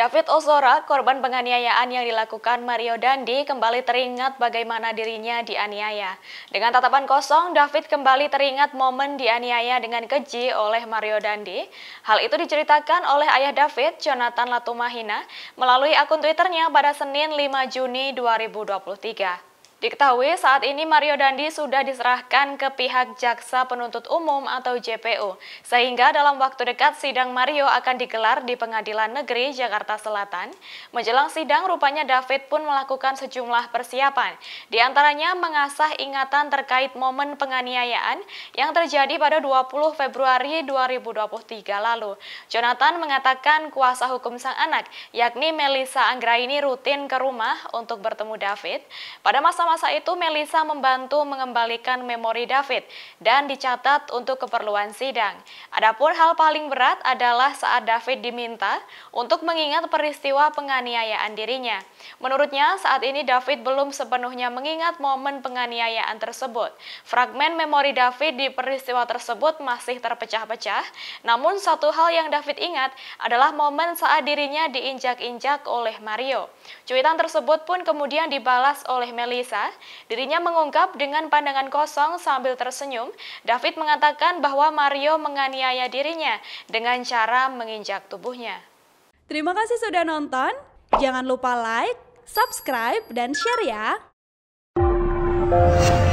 David Ozora, korban penganiayaan yang dilakukan Mario Dandi, kembali teringat bagaimana dirinya dianiaya. Dengan tatapan kosong, David kembali teringat momen dianiaya dengan keji oleh Mario Dandi. Hal itu diceritakan oleh ayah David, Jonathan Latumahina, melalui akun Twitternya pada Senin 5 Juni 2023. Diketahui saat ini Mario Dandi sudah diserahkan ke pihak Jaksa Penuntut Umum atau JPU, sehingga dalam waktu dekat sidang Mario akan digelar di Pengadilan Negeri Jakarta Selatan. Menjelang sidang, rupanya David pun melakukan sejumlah persiapan, di antaranya mengasah ingatan terkait momen penganiayaan yang terjadi pada 20 Februari 2023 lalu. Jonathan mengatakan kuasa hukum sang anak, yakni Melissa Anggraini rutin ke rumah untuk bertemu David. Pada masa masa itu Melisa membantu mengembalikan memori David dan dicatat untuk keperluan sidang. Adapun hal paling berat adalah saat David diminta untuk mengingat peristiwa penganiayaan dirinya. Menurutnya, saat ini David belum sepenuhnya mengingat momen penganiayaan tersebut. Fragmen memori David di peristiwa tersebut masih terpecah-pecah, namun satu hal yang David ingat adalah momen saat dirinya diinjak-injak oleh Mario. Cuitan tersebut pun kemudian dibalas oleh Melissa. Dirinya mengungkap dengan pandangan kosong sambil tersenyum, David mengatakan bahwa Mario menganiaya menganiaya dirinya dengan cara menginjak tubuhnya. Terima kasih sudah nonton. Jangan lupa like, subscribe, dan share ya.